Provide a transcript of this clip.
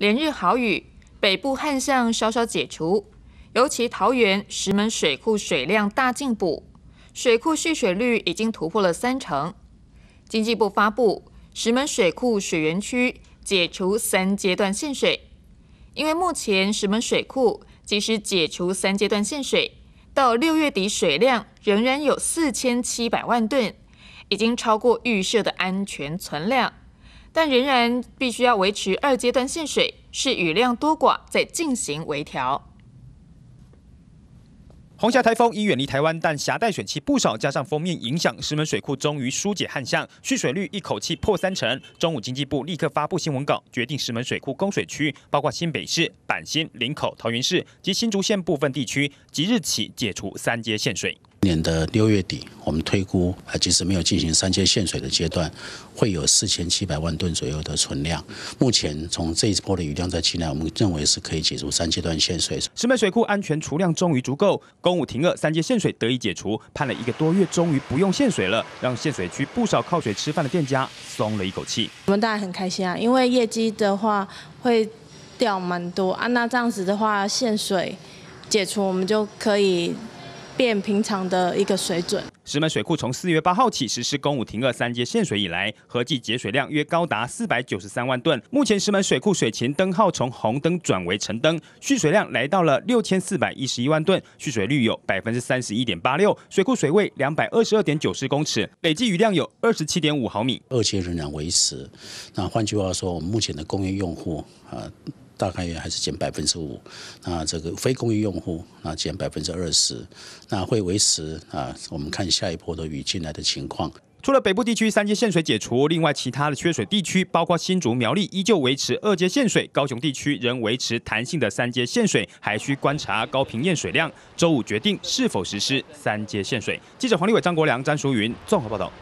连日好雨，北部旱象稍稍解除，尤其桃园石门水库水量大进补，水库蓄水率已经突破了三成。经济部发布石门水库水源区解除三阶段限水，因为目前石门水库即使解除三阶段限水，到六月底水量仍然有四千七百万吨，已经超过预设的安全存量。但仍然必须要维持二阶段限水，是雨量多寡再进行微调。红霞台风已远离台湾，但峡带水气不少，加上风面影响，石门水库终于疏解旱象，蓄水率一口气破三成。中午经济部立刻发布新闻稿，决定石门水库供水区，包括新北市板新、林口、桃园市及新竹县部分地区，即日起解除三阶限水。今年的六月底，我们推估，啊，即使没有进行三阶限水的阶段，会有四千七百万吨左右的存量。目前从这一波的雨量在进来，我们认为是可以解除三阶段限水。石门水库安全储量终于足够，公五停二三阶限水得以解除，盼了一个多月，终于不用限水了，让限水区不少靠水吃饭的店家松了一口气。我们当然很开心啊，因为业绩的话会掉蛮多啊。那这样子的话，限水解除，我们就可以。变平常的一个水准。石门水库从四月八号起实施“公五停二”三阶限水以来，合计节水量约高达四百九十三万吨。目前石门水库水情灯号从红灯转为橙灯，蓄水量来到了六千四百一十一万吨，蓄水率有百分之三十一点八六，水库水位两百二十二点九四公尺，累计雨量有二十七点五毫米，二阶仍然维持。那换句话说，我们目前的工业用户啊。大概率还是减百分之五，那这个非公益用户啊减百分之二十，那会维持啊。我们看下一波的雨进来的情况。除了北部地区三阶限水解除，另外其他的缺水地区，包括新竹、苗栗依旧维持二阶限水，高雄地区仍维持弹性的三阶限水，还需观察高频验水量，周五决定是否实施三阶限水。记者黄立伟、张国良、詹淑云综合报道。